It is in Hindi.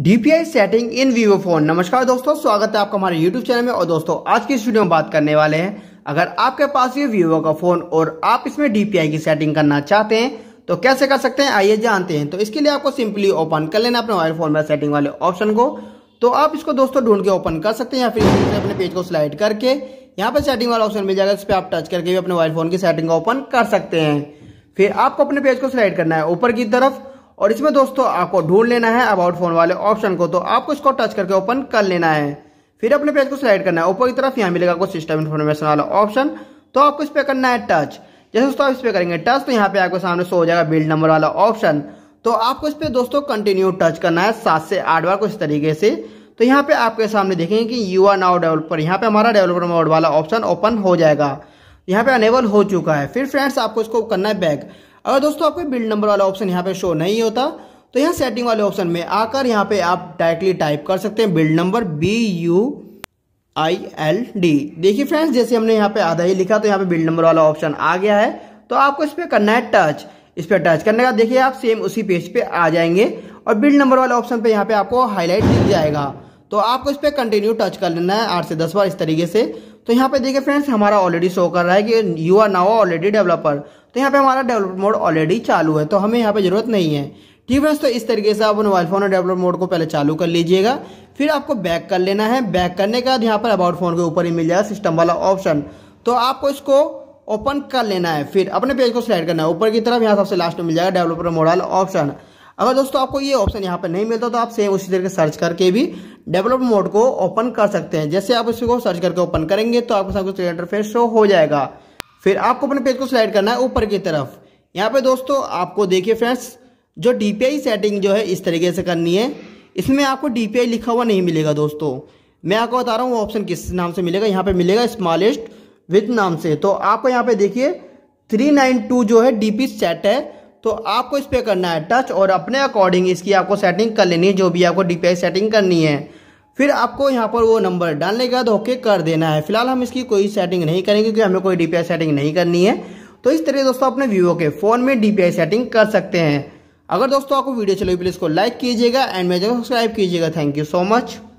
DPI setting in Vivo phone नमस्कार दोस्तों स्वागत है आपका हमारे यूट्यूब चैनल में और दोस्तों आज की इस वीडियो में बात करने वाले हैं अगर आपके पास ये वीवो का फोन और आप इसमें डीपीआई की सेटिंग करना चाहते हैं तो कैसे कर सकते हैं आइए जानते हैं तो इसके लिए आपको सिंपली ओपन कर लेना अपने मोबाइल फोन में सेटिंग वाले ऑप्शन को तो आप इसको दोस्तों ढूंढ के ओपन कर सकते हैं या फिर अपने पेज को स्लाइड करके यहाँ पर सेटिंग वाला ऑप्शन मिल जाएगा इस पर आप टच करके भी अपने मोबाइल फोन की सेटिंग ओपन कर सकते हैं फिर आपको अपने पेज को स्लाइड करना है ऊपर की तरफ और इसमें दोस्तों आपको ढूंढ लेना है अबाउट फोन वाले ऑप्शन को तो आपको इसको टच करके ओपन कर लेना है फिर अपने पेज को सिलेक्ट करना है ऊपर की तरफ यहाँ मिलेगा आपको सिस्टम इन्फॉर्मेशन वाला ऑप्शन तो आपको इस पर करना है टच जैसे दोस्तों आप इस पर करेंगे टच तो यहाँ पे आपके सामने सो हो जाएगा बिल्ड नंबर वाला ऑप्शन तो आपको इस पर दोस्तों कंटिन्यू टच करना है सात से आठ बार कुछ तरीके से तो यहाँ पे आपके सामने देखेंगे कि यू आर नाउ डेवलपर यहाँ पे हमारा डेवलपर मोड वाला ऑप्शन ओपन हो जाएगा यहाँ पे अनेबल हो चुका है फिर फ्रेंड्स आपको इसको करना है बैक अगर दोस्तों आपको बिल्ड नंबर वाला ऑप्शन यहाँ पे शो नहीं होता तो यहाँ सेटिंग वाले ऑप्शन में आकर यहाँ पे आप डायरेक्टली टाइप कर सकते हैं build number B U I L D देखिए फ्रेंड्स जैसे हमने यहाँ पे आधा ही लिखा तो यहाँ पे बिल्ड नंबर वाला ऑप्शन आ गया है तो आपको इस पर करना है टच इस पर टच करने का देखिए आप सेम उसी पेज पे आ जाएंगे और बिल्ड नंबर वाले ऑप्शन पे यहाँ पे आपको हाईलाइट दिख जाएगा तो आपको इस पर कंटिन्यू टच कर लेना है आठ से दस बार इस तरीके से तो यहाँ पे देखिए फ्रेंड्स हमारा ऑलरेडी शो कर रहा है कि you are now already developer तो यहाँ पे हमारा डेवलप मोड ऑलरेडी चालू है तो हमें यहाँ पे जरूरत नहीं है ठीक है तो इस तरीके से आप मोबाइल फोन और डेवलप मोड को पहले चालू कर लीजिएगा फिर आपको बैक कर लेना है बैक करने के बाद यहाँ पर अबाउट फोन के ऊपर ही मिल जाएगा सिस्टम वाला ऑप्शन तो आपको इसको ओपन कर लेना है फिर अपने पेज को सिलेक्ट करना है ऊपर की तरफ यहाँ सबसे लास्ट में मिल जाएगा डेवलपर मोडल ऑप्शन अगर दोस्तों आपको ये ऑप्शन यहाँ पर नहीं मिलता तो आप सेम उसी तरीके सर्च करके भी डेवलप मोड को ओपन कर सकते हैं जैसे आप इसको सर्च करके ओपन करेंगे तो आपके साथ कुछ इंटरफेस शो हो जाएगा फिर आपको अपने पेज को स्लाइड करना है ऊपर की तरफ यहाँ पे दोस्तों आपको देखिए फ्रेंड्स जो डी सेटिंग जो है इस तरीके से करनी है इसमें आपको डी लिखा हुआ नहीं मिलेगा दोस्तों मैं आपको बता रहा हूँ वो ऑप्शन किस नाम से मिलेगा यहाँ पे मिलेगा स्मॉलेस्ट विथ नाम से तो आपको यहाँ पे देखिए 392 जो है डी सेट है तो आपको इस पर करना है टच और अपने अकॉर्डिंग इसकी आपको सेटिंग कर लेनी है जो भी आपको डी सेटिंग करनी है फिर आपको यहाँ पर वो नंबर डालने के बाद ओके कर देना है फिलहाल हम इसकी कोई सेटिंग नहीं करेंगे क्योंकि हमें कोई डीपीआई सेटिंग नहीं करनी है तो इस तरह दोस्तों अपने वीवो के फ़ोन में डीपीआई सेटिंग कर सकते हैं अगर दोस्तों आपको वीडियो चलो प्लीज़ को लाइक कीजिएगा एंड मेरे सब्सक्राइब कीजिएगा थैंक यू सो मच